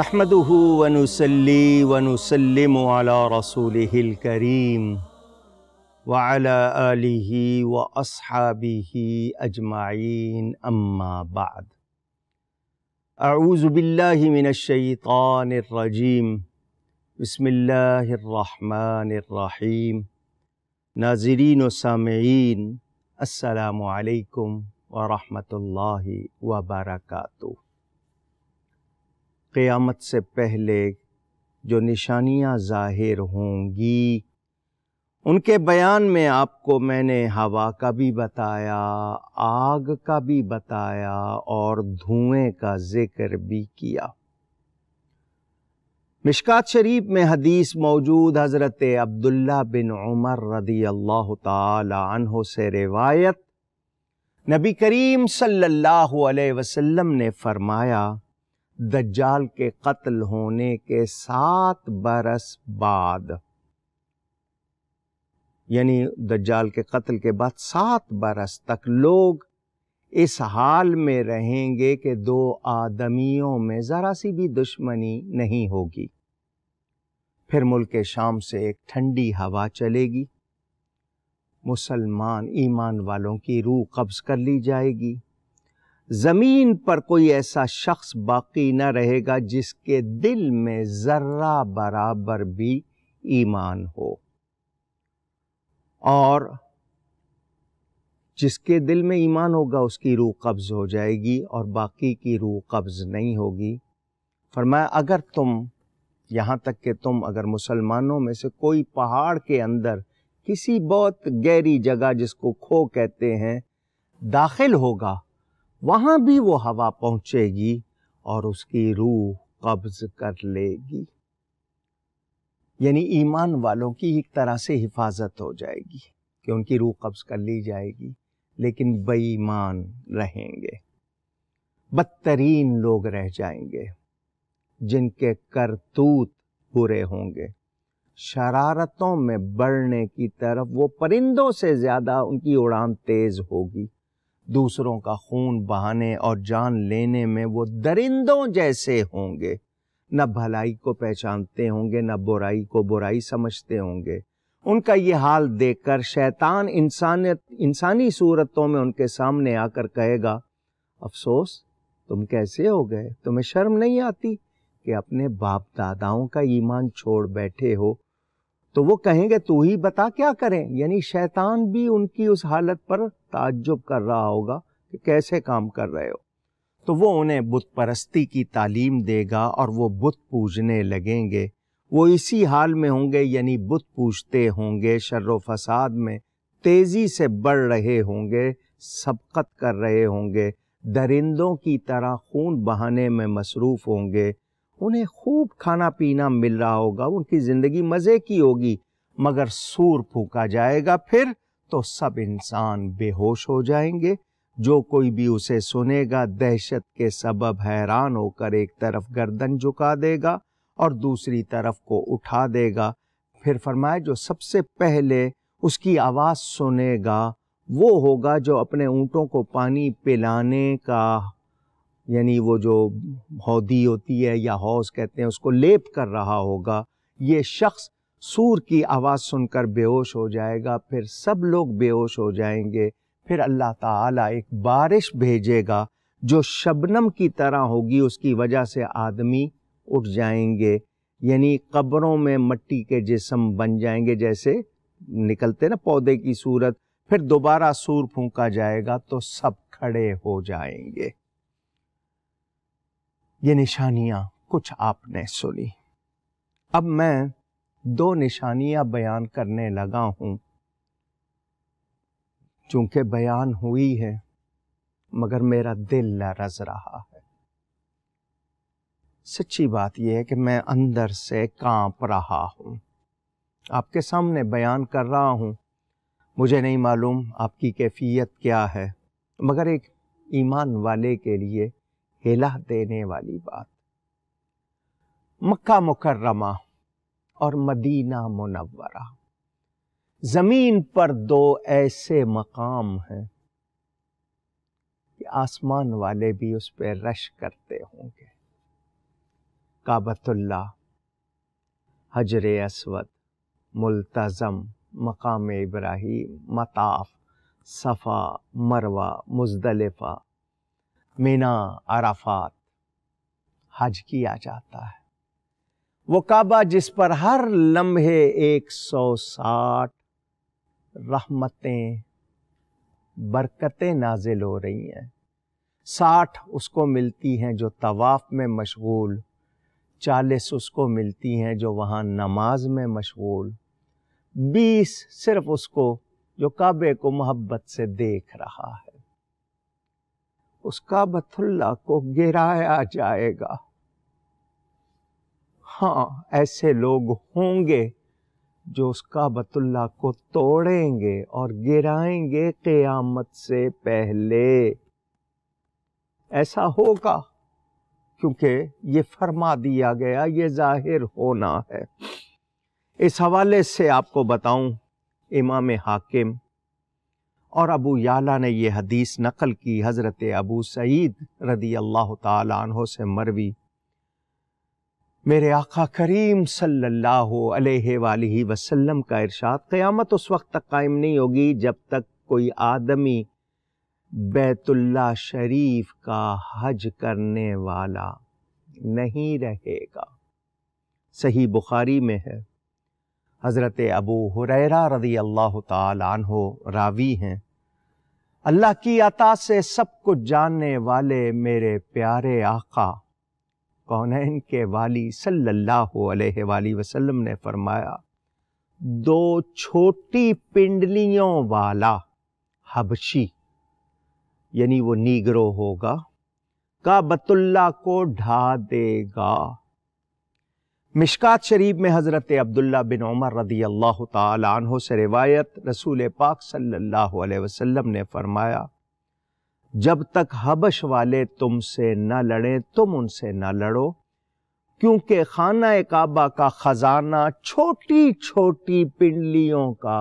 नहमदहू वनुसली वनुसलम रसूल करीम वली व असहाबी अजमाइन अम्माबाद अऊज़बिल्लिमिनशैतानरजीम बसमीम नाजरीन सामीन असलकम वरहमल वबरकू क़यामत से पहले जो निशानियाँ ज़ाहिर होंगी उनके बयान में आपको मैंने हवा का भी बताया आग का भी बताया और धुएं का ज़िक्र भी किया मिशकात शरीफ में हदीस मौजूद हज़रत अब्दुल्ला बिन उमर रदी अल्लाह तहो से रिवायत नबी करीम सल्लल्लाहु अलैहि वसल्लम ने फरमाया दज्जाल के कत्ल होने के सात बरस बाद यानी दज्जाल के कत्ल के बाद सात बरस तक लोग इस हाल में रहेंगे कि दो आदमियों में ज़रा सी भी दुश्मनी नहीं होगी फिर मुल्क शाम से एक ठंडी हवा चलेगी मुसलमान ईमान वालों की रूह कब्ज़ कर ली जाएगी ज़मीन पर कोई ऐसा शख्स बाकी न रहेगा जिसके दिल में ज़र्रा बराबर भी ईमान हो और जिसके दिल में ईमान होगा उसकी रूह कब्ज़ हो जाएगी और बाकी की रूह कब्ज़ नहीं होगी फरमाया अगर तुम यहाँ तक कि तुम अगर मुसलमानों में से कोई पहाड़ के अंदर किसी बहुत गहरी जगह जिसको खो कहते हैं दाखिल होगा वहां भी वो हवा पहुंचेगी और उसकी रूह कब्ज कर लेगी यानी ईमान वालों की एक तरह से हिफाजत हो जाएगी कि उनकी रूह कब्ज कर ली जाएगी लेकिन बेईमान रहेंगे बदतरीन लोग रह जाएंगे जिनके करतूत बुरे होंगे शरारतों में बढ़ने की तरफ वो परिंदों से ज़्यादा उनकी उड़ान तेज़ होगी दूसरों का खून बहाने और जान लेने में वो दरिंदों जैसे होंगे न भलाई को पहचानते होंगे न बुराई को बुराई समझते होंगे उनका ये हाल देखकर शैतान इंसानियत इंसानी सूरतों में उनके सामने आकर कहेगा अफसोस तुम कैसे हो गए तुम्हें शर्म नहीं आती कि अपने बाप दादाओं का ईमान छोड़ बैठे हो तो वो कहेंगे तू ही बता क्या करें यानी शैतान भी उनकी उस हालत पर ताज्जुब कर रहा होगा कि कैसे काम कर रहे हो तो वो उन्हें बुत परस्ती की तालीम देगा और वो बुत पूजने लगेंगे वो इसी हाल में होंगे यानी बुत पूजते होंगे शर्र फसाद में तेज़ी से बढ़ रहे होंगे सबकत कर रहे होंगे दरिंदों की तरह खून बहाने में मसरूफ़ होंगे उन्हें खूब खाना पीना मिल रहा होगा उनकी ज़िंदगी मज़े की होगी मगर सूर फूका जाएगा फिर तो सब इंसान बेहोश हो जाएंगे जो कोई भी उसे सुनेगा दहशत के सबब हैरान होकर एक तरफ गर्दन झुका देगा और दूसरी तरफ को उठा देगा फिर फरमाए जो सबसे पहले उसकी आवाज़ सुनेगा वो होगा जो अपने ऊँटों को पानी पिलाने का यानी वो जो हौदी होती है या हौस कहते हैं उसको लेप कर रहा होगा ये शख्स सूर की आवाज़ सुनकर बेहोश हो जाएगा फिर सब लोग बेहोश हो जाएंगे फिर अल्लाह ताला एक बारिश भेजेगा जो शबनम की तरह होगी उसकी वजह से आदमी उठ जाएंगे यानी कब्रों में मट्टी के जिसम बन जाएंगे जैसे निकलते ना पौधे की सूरत फिर दोबारा सूर फूका जाएगा तो सब खड़े हो जाएंगे ये निशानियां कुछ आपने सुनी अब मैं दो निशानियां बयान करने लगा हूं चूंकि बयान हुई है मगर मेरा दिल लरज रहा है सच्ची बात यह है कि मैं अंदर से कांप रहा हूं आपके सामने बयान कर रहा हूं मुझे नहीं मालूम आपकी कैफियत क्या है मगर एक ईमान वाले के लिए हिला देने वाली बात मक्का मुकर्रमा और मदीना मुनवरा ज़मीन पर दो ऐसे मकाम हैं कि आसमान वाले भी उस पर रश करते होंगे काबतुल्ला हजर असवद मुल्तज़म मकाम इब्राहिम मताफ़ सफ़ा मरवा मुजदलिफा मीना अराफात हज किया जाता है वो काबा जिस पर हर लम्हे 160 रहमतें बरकतें नाजिल हो रही हैं साठ उसको मिलती हैं जो तवाफ़ में मशगूल चालीस उसको मिलती हैं जो वहाँ नमाज में मशगूल बीस सिर्फ उसको जो काबे को मोहब्बत से देख रहा है उसका बथुल्ला को गिराया जाएगा हाँ ऐसे लोग होंगे जो उसका बतुल्ला को तोड़ेंगे और गिराएंगे क़यामत से पहले ऐसा होगा क्योंकि ये फरमा दिया गया ये जाहिर होना है इस हवाले से आपको बताऊं इमाम हाकिम और अबू याला ने यह हदीस नकल की हज़रत अबू सईद रदी अल्लाह तहों से मरवी मेरे आका करीम सल्लल्लाहु अलैहि वसल्लम का इरशाद क़यामत उस वक्त तक कायम नहीं होगी जब तक कोई आदमी बैतुल्ला शरीफ का हज करने वाला नहीं रहेगा सही बुखारी में है हज़रत अबू हुरैरा रदी अल्लाह तहो रावी हैं अल्लाह की अता से सब कुछ जानने वाले मेरे प्यारे आका कौन है इनके वाली सल्लल्लाहु अलैहि वसल्लम ने फरमाया दो छोटी पिंडलियों वाला हबशी यानी वो नीगरो होगा काबतुल्ला को ढा देगा मिशकात शरीफ में हज़रत अब्दुल्ला बिन उमर रदी अल्लाह तहों से रिवायत रसूल पाक सल्लल्लाहु अलैहि वसल्लम ने फरमाया जब तक हबश वाले तुमसे न लड़ें तुम उनसे न लड़ो क्योंकि खाना काबा का ख़जाना छोटी छोटी पिंडलियों का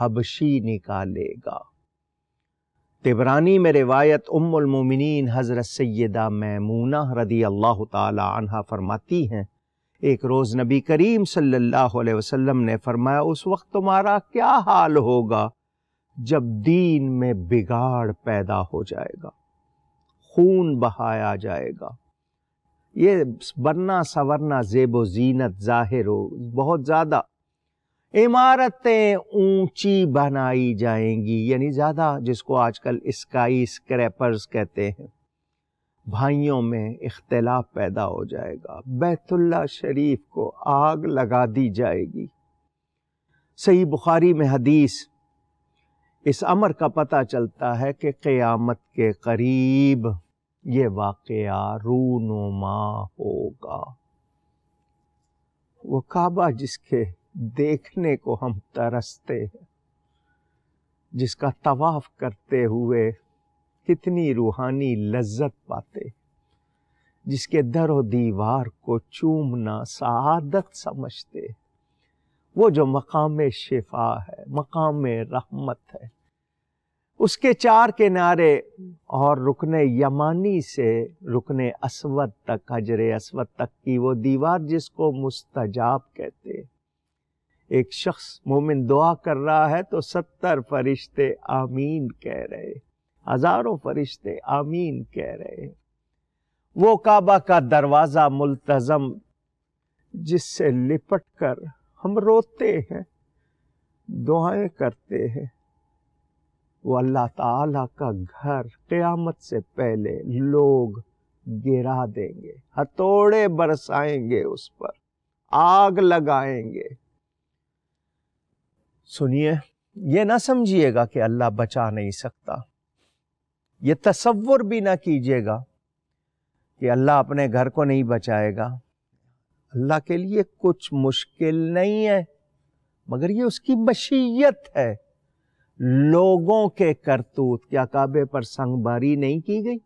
हबशी निकालेगा तिबरानी में रिवायत उम्मुलमिन हज़रत सैदा मैमूना रदी अल्लाह तहा फरमाती हैं एक रोज़ नबी करीम सल्लल्लाहु अलैहि वसल्लम ने फरमाया उस वक्त तुम्हारा क्या हाल होगा जब दीन में बिगाड़ पैदा हो जाएगा खून बहाया जाएगा ये बरना सवरना जेब जीनत जाहिर हो बहुत ज़्यादा इमारतें ऊंची बनाई जाएंगी यानी ज़्यादा जिसको आजकल स्काई स्क्रैपर्स कहते हैं भाइयों में इख्तलाफ पैदा हो जाएगा बैतुल्ला शरीफ को आग लगा दी जाएगी सही बुखारी में हदीस इस अमर का पता चलता है कि क़यामत के करीब ये वाक़ रूनुमा होगा वो काबा जिसके देखने को हम तरसते हैं जिसका तवाफ़ करते हुए कितनी रूहानी लज्जत पाते जिसके दर और दीवार को चूमना सादत समझते वो जो मकाम शिफा है मकाम रहमत है उसके चार किनारे और रुकने यमानी से रुकने असवद तक हजरे असवद तक की वो दीवार जिसको मुस्तजाब कहते एक शख्स मोमिन दुआ कर रहा है तो सत्तर फरिश्ते आमीन कह रहे हजारों फरिश्ते आमीन कह रहे हैं वो काबा का दरवाज़ा मुल्तज़म जिससे लिपट कर हम रोते हैं दुआएं करते हैं वो अल्लाह ताला का घर क़यामत से पहले लोग गिरा देंगे हथौड़े बरसाएंगे उस पर आग लगाएंगे सुनिए ये ना समझिएगा कि अल्लाह बचा नहीं सकता ये तस्वुर भी ना कीजिएगा कि अल्लाह अपने घर को नहीं बचाएगा अल्लाह के लिए कुछ मुश्किल नहीं है मगर ये उसकी मशीयत है लोगों के करतूत क्या काबे पर संगबारी नहीं की गई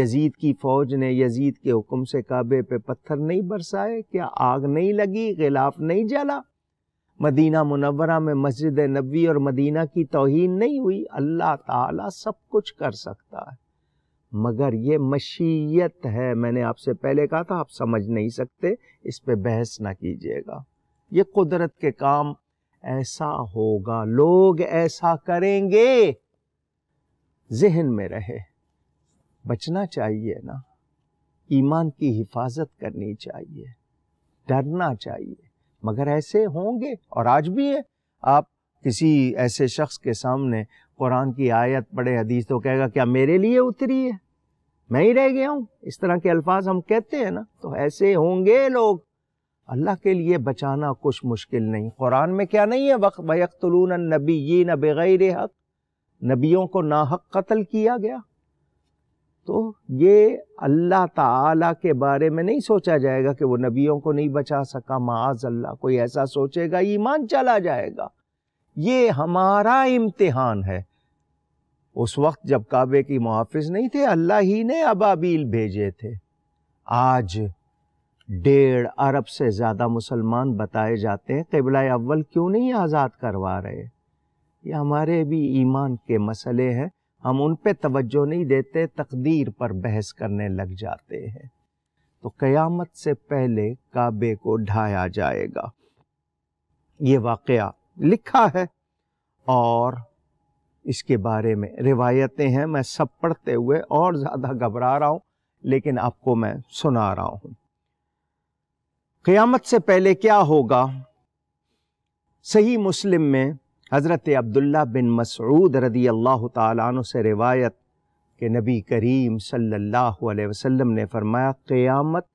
यजीद की फौज ने यजीद के हुक्म से काबे पे पत्थर नहीं बरसाए क्या आग नहीं लगी गिलाफ नहीं जला मदीना मुनवरा में मस्जिद नबी और मदीना की तोहन नहीं हुई अल्लाह ताला सब कुछ कर सकता है मगर ये मशीयत है मैंने आपसे पहले कहा था आप समझ नहीं सकते इस पर बहस ना कीजिएगा ये कुदरत के काम ऐसा होगा लोग ऐसा करेंगे जहन में रहे बचना चाहिए ना ईमान की हिफाजत करनी चाहिए डरना चाहिए मगर ऐसे होंगे और आज भी है आप किसी ऐसे शख्स के सामने कुरान की आयत पढ़े हदीस तो कहेगा क्या मेरे लिए उतरी है मैं ही रह गया हूँ इस तरह के अल्फाज हम कहते हैं ना तो ऐसे होंगे लोग अल्लाह के लिए बचाना कुछ मुश्किल नहीं कुरान में क्या नहीं है वक्त बैतलून नबी ये न बग़ैर हक नबियों को ना हक कत्ल किया गया तो ये अल्लाह ताला के बारे में नहीं सोचा जाएगा कि वो नबियों को नहीं बचा सका माज अल्लाह कोई ऐसा सोचेगा ईमान चला जाएगा ये हमारा इम्तिहान है उस वक्त जब काबे की मुहाफिज नहीं थे अल्लाह ही ने अबाबील भेजे थे आज डेढ़ अरब से ज़्यादा मुसलमान बताए जाते हैं कबला अव्वल क्यों नहीं आज़ाद करवा रहे ये हमारे भी ईमान के मसले हैं हम उन पे तवज्जो नहीं देते तकदीर पर बहस करने लग जाते हैं तो क़यामत से पहले काबे को ढाया जाएगा ये वाक़ लिखा है और इसके बारे में रिवायतें हैं मैं सब पढ़ते हुए और ज़्यादा घबरा रहा हूँ लेकिन आपको मैं सुना रहा हूँ क़यामत से पहले क्या होगा सही मुस्लिम में हज़रत अब्दुल्ला बिन मसूद रदी अल्लाह तु से रिवायत के नबी करीम सल्लल्लाहु अलैहि वसल्लम ने फरमाया क़यामत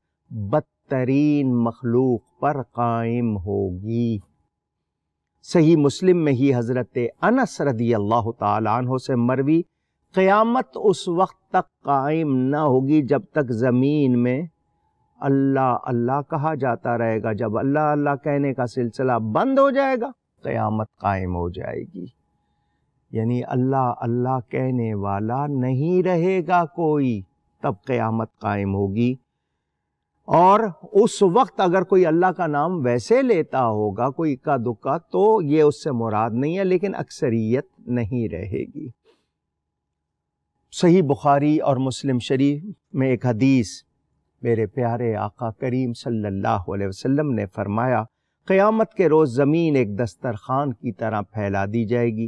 बदतरीन मखलूक पर कायम होगी सही मुस्लिम में ही हज़रत अनस रदी अल्लाह तु से मरवी क़ियामत उस वक्त तक कायम ना होगी जब तक ज़मीन में अल्लाह अल्लाह कहा जाता रहेगा जब अल्लाह अल्लाह कहने का सिलसिला बंद हो जाएगा क़यामत कायम हो जाएगी यानी अल्लाह अल्लाह कहने वाला नहीं रहेगा कोई तब क़यामत कायम होगी और उस वक्त अगर कोई अल्लाह का नाम वैसे लेता होगा कोई इक्का दुक्का तो ये उससे मुराद नहीं है लेकिन अक्सरियत नहीं रहेगी सही बुखारी और मुस्लिम शरीफ में एक हदीस मेरे प्यारे आका करीम सल्लल्लाहु अलैहि वसल्लम ने फरमाया क़यामत के रोज़ ज़मीन एक दस्तरखान की तरह फैला दी जाएगी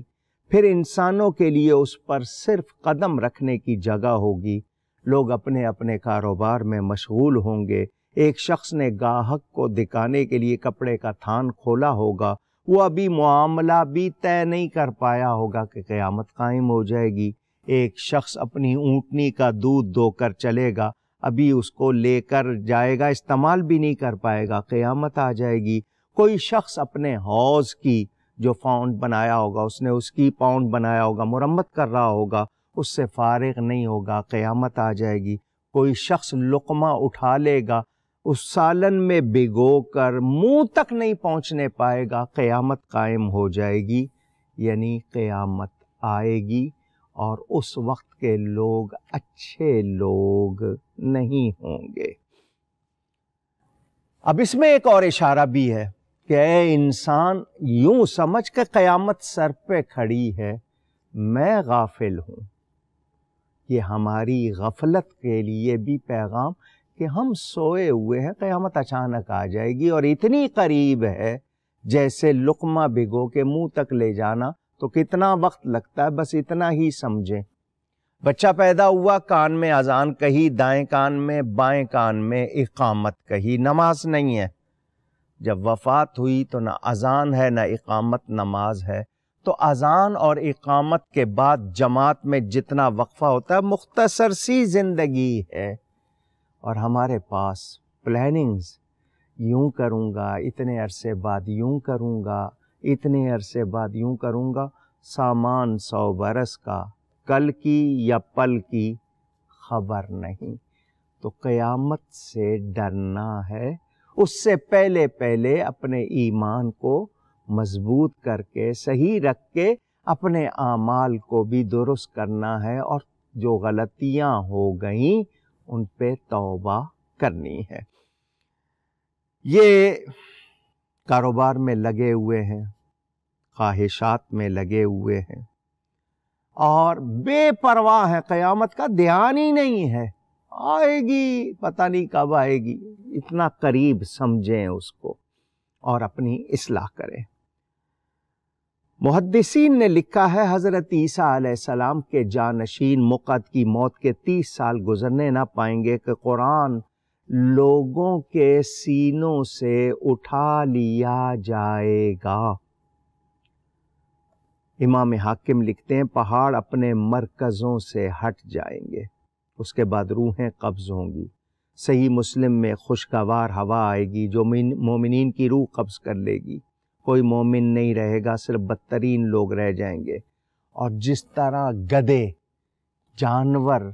फिर इंसानों के लिए उस पर सिर्फ कदम रखने की जगह होगी लोग अपने अपने कारोबार में मशगूल होंगे एक शख्स ने गाहक को दिखाने के लिए कपड़े का थान खोला होगा वो अभी मामला भी तय नहीं कर पाया होगा कि क़यामत कायम हो जाएगी एक शख्स अपनी ऊँटनी का दूध कर चलेगा अभी उसको लेकर जाएगा इस्तेमाल भी नहीं कर पाएगा क़यामत आ जाएगी कोई शख्स अपने हौज की जो फाउंड बनाया होगा उसने उसकी पाउंड बनाया होगा मुरम्मत कर रहा होगा उससे फारग नहीं होगा क़यामत आ जाएगी कोई शख्स लुकमा उठा लेगा उस सालन में भिगो कर मुँह तक नहीं पहुँचने पाएगा क़यामत कायम हो जाएगी यानी क़यामत आएगी और उस वक्त के लोग अच्छे लोग नहीं होंगे अब इसमें एक और इशारा भी है कि इंसान यूं समझ कर क़यामत सर पे खड़ी है मैं गाफिल हूँ ये हमारी गफलत के लिए भी पैगाम कि हम सोए हुए हैं क़यामत अचानक आ जाएगी और इतनी करीब है जैसे लुकमा भिगो के मुंह तक ले जाना तो कितना वक्त लगता है बस इतना ही समझें बच्चा पैदा हुआ कान में अजान कही दाएं कान में बाएं कान में इकामत कही नमाज नहीं है जब वफ़ात हुई तो ना अज़ान है ना इकामत नमाज है तो अज़ान और इकामत के बाद जमात में जितना वक्फ़ा होता है मुख्तसर सी ज़िंदगी है और हमारे पास प्लानिंग्स यूं करूँगा इतने अरसे बाद यूं करूँगा इतने अरसे बाद यूं करूँगा सामान सौ बरस का कल की या पल की खबर नहीं तो क़यामत से डरना है उससे पहले पहले अपने ईमान को मजबूत करके सही रख के अपने आमाल को भी दुरुस्त करना है और जो गलतियां हो गईं उन पे तौबा करनी है ये कारोबार में लगे हुए हैं ख्वाहिशात में लगे हुए हैं और बेपरवाह है क़यामत का ध्यान ही नहीं है आएगी पता नहीं कब आएगी इतना करीब समझें उसको और अपनी इसलाह करें मुहदसिन ने लिखा है हज़रत ईसा सलाम के जानशीन मुकद की मौत के तीस साल गुजरने ना पाएंगे कि कुरान लोगों के सीनों से उठा लिया जाएगा इमाम हाकिम लिखते हैं पहाड़ अपने मरकज़ों से हट जाएंगे उसके बाद रूहें कब्ज़ होंगी सही मुस्लिम में खुशगवार हवा आएगी जो मोमिन की रूह कब्ज़ कर लेगी कोई मोमिन नहीं रहेगा सिर्फ बदतरीन लोग रह जाएंगे और जिस तरह गधे जानवर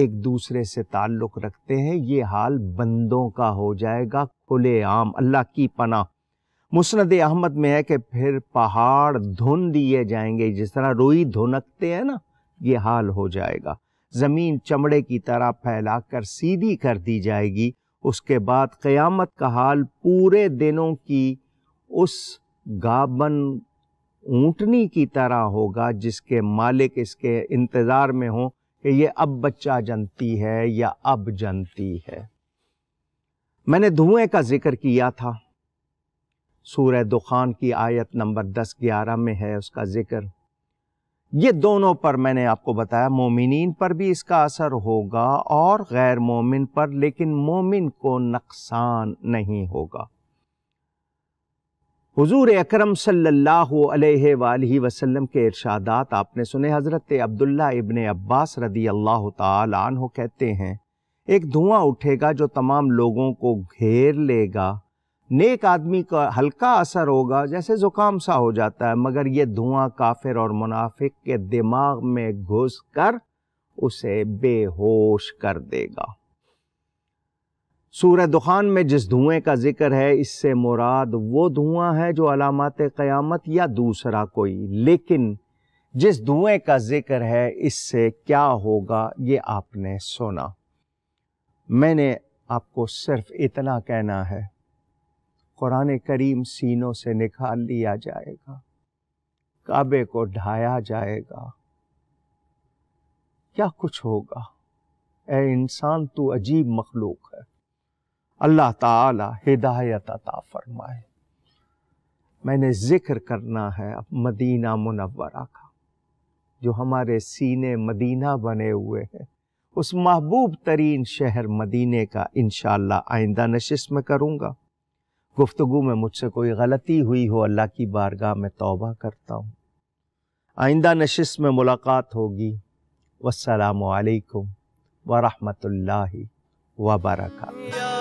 एक दूसरे से ताल्लुक़ रखते हैं ये हाल बंदों का हो जाएगा खुले आम अल्लाह की पना मुस्ंद अहमद में है कि फिर पहाड़ धुन दिए जाएंगे जिस तरह रोई धुनकते हैं ना ये हाल हो जाएगा ज़मीन चमड़े की तरह फैलाकर सीधी कर दी जाएगी उसके बाद क़यामत का हाल पूरे दिनों की उस गाबन ऊँटनी की तरह होगा जिसके मालिक इसके इंतज़ार में हों कि ये अब बच्चा जनती है या अब जनती है मैंने धुएं का जिक्र किया था सूरह दुखान की आयत नंबर दस ग्यारह में है उसका जिक्र ये दोनों पर मैंने आपको बताया मोमिन पर भी इसका असर होगा और गैर मोमिन पर लेकिन मोमिन को नुकसान नहीं होगा हजूर अक्रम सल्लाम के इर्शादात आपने सुने हज़रत अब्दुल्ला इबन अब्बास रदी अल्लाह तहते हैं एक धुआं उठेगा जो तमाम लोगों को घेर लेगा नेक आदमी का हल्का असर होगा जैसे ज़ुकाम सा हो जाता है मगर ये धुआं काफिर और मुनाफिक के दिमाग में घुस कर उसे बेहोश कर देगा सूर्य दुखान में जिस धुएं का जिक्र है इससे मुराद वो धुआं है जो अलामत क़यामत या दूसरा कोई लेकिन जिस धुएं का जिक्र है इससे क्या होगा ये आपने सुना मैंने आपको सिर्फ इतना कहना है कुरान करीम सीनों से निकाल लिया जाएगा काबे को ढाया जाएगा क्या कुछ होगा ऐ इंसान तो अजीब मखलूक है अल्लाह ताला हिदायत अता फरमाए मैंने ज़िक्र करना है अब मदीना मुनवरा का जो हमारे सीने मदीना बने हुए हैं उस महबूब तरीन शहर मदीने का इन आइंदा नशिस में करूँगा गुफ्तु में मुझसे कोई गलती हुई हो अल्लाह की बारगाह में तौबा करता हूँ आइंदा नशिस में मुलाकात होगी वालेकुम वरहमतुल्लाहि वबरकatuh